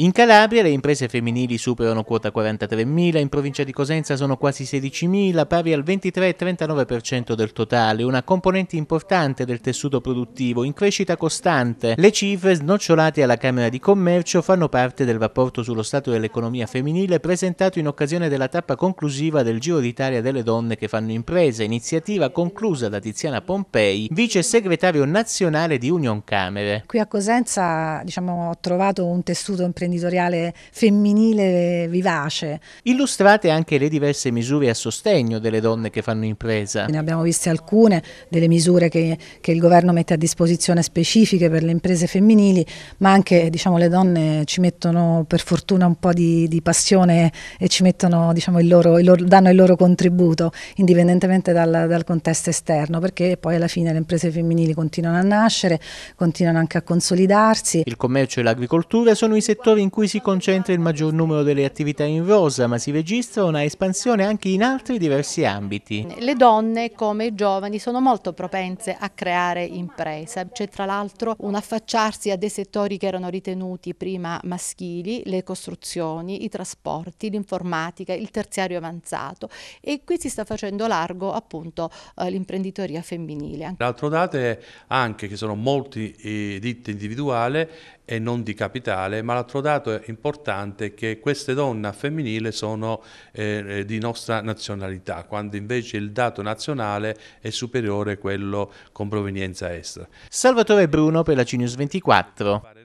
In Calabria le imprese femminili superano quota 43.000, in provincia di Cosenza sono quasi 16.000, pari al 23,39% del totale, una componente importante del tessuto produttivo, in crescita costante. Le cifre snocciolate alla Camera di Commercio fanno parte del rapporto sullo stato dell'economia femminile presentato in occasione della tappa conclusiva del Giro d'Italia delle donne che fanno impresa, iniziativa conclusa da Tiziana Pompei, vice segretario nazionale di Union Camere. Qui a Cosenza diciamo, ho trovato un tessuto imprenditoriale imprenditoriale femminile vivace. Illustrate anche le diverse misure a sostegno delle donne che fanno impresa. Ne abbiamo viste alcune delle misure che, che il governo mette a disposizione specifiche per le imprese femminili, ma anche diciamo, le donne ci mettono per fortuna un po' di, di passione e ci mettono, diciamo, il loro, il loro, danno il loro contributo, indipendentemente dal, dal contesto esterno, perché poi alla fine le imprese femminili continuano a nascere, continuano anche a consolidarsi. Il commercio e l'agricoltura sono i settori settori in cui si concentra il maggior numero delle attività in rosa, ma si registra una espansione anche in altri diversi ambiti. Le donne, come i giovani, sono molto propense a creare impresa. C'è tra l'altro un affacciarsi a dei settori che erano ritenuti prima maschili, le costruzioni, i trasporti, l'informatica, il terziario avanzato e qui si sta facendo largo appunto eh, l'imprenditoria femminile. L'altro dato è anche che sono molti eh, ditte individuali e non di capitale, ma l'altro dato dato importante è che queste donne a femminile sono eh, eh, di nostra nazionalità, quando invece il dato nazionale è superiore a quello con provenienza estera. Salvatore Bruno per la Genius 24.